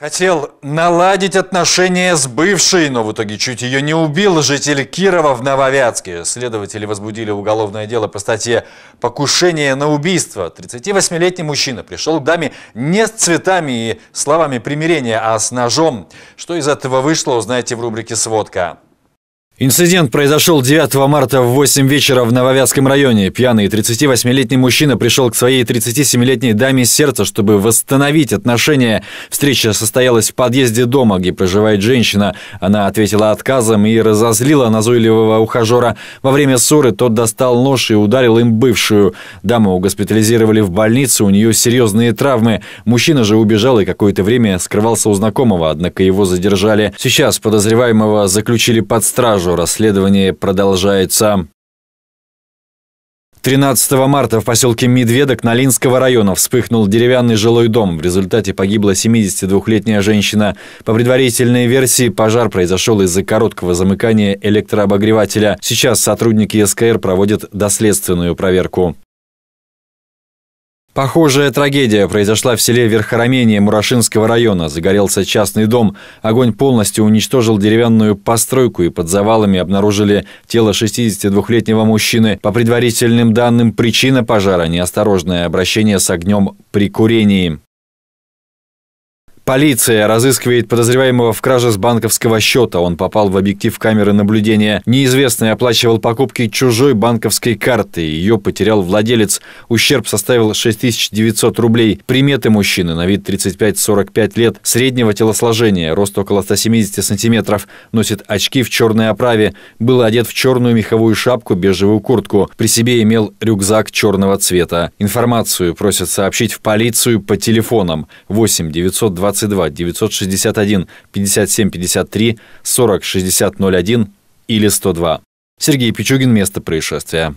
Хотел наладить отношения с бывшей, но в итоге чуть ее не убил житель Кирова в Нововятске. Следователи возбудили уголовное дело по статье «Покушение на убийство». 38-летний мужчина пришел к даме не с цветами и словами примирения, а с ножом. Что из этого вышло, узнаете в рубрике «Сводка». Инцидент произошел 9 марта в 8 вечера в Нововятском районе. Пьяный 38-летний мужчина пришел к своей 37-летней даме сердца, чтобы восстановить отношения. Встреча состоялась в подъезде дома, где проживает женщина. Она ответила отказом и разозлила назойливого ухажера. Во время ссоры тот достал нож и ударил им бывшую. Даму госпитализировали в больницу, у нее серьезные травмы. Мужчина же убежал и какое-то время скрывался у знакомого, однако его задержали. Сейчас подозреваемого заключили под стражу стажу расследование продолжается. 13 марта в поселке Медведок Налинского района вспыхнул деревянный жилой дом. В результате погибла 72-летняя женщина. По предварительной версии, пожар произошел из-за короткого замыкания электрообогревателя. Сейчас сотрудники СКР проводят доследственную проверку. Похожая трагедия произошла в селе Верхоромение Мурашинского района. Загорелся частный дом. Огонь полностью уничтожил деревянную постройку, и под завалами обнаружили тело 62-летнего мужчины. По предварительным данным, причина пожара – неосторожное обращение с огнем при курении. Полиция разыскивает подозреваемого в краже с банковского счета. Он попал в объектив камеры наблюдения. Неизвестный оплачивал покупки чужой банковской карты. Ее потерял владелец. Ущерб составил 6900 рублей. Приметы мужчины на вид 35-45 лет. Среднего телосложения. Рост около 170 сантиметров. Носит очки в черной оправе. Был одет в черную меховую шапку, бежевую куртку. При себе имел рюкзак черного цвета. Информацию просят сообщить в полицию по телефонам 8 920 22 961 57 53 40 60 01 или 102. Сергей Пичугин, место происшествия.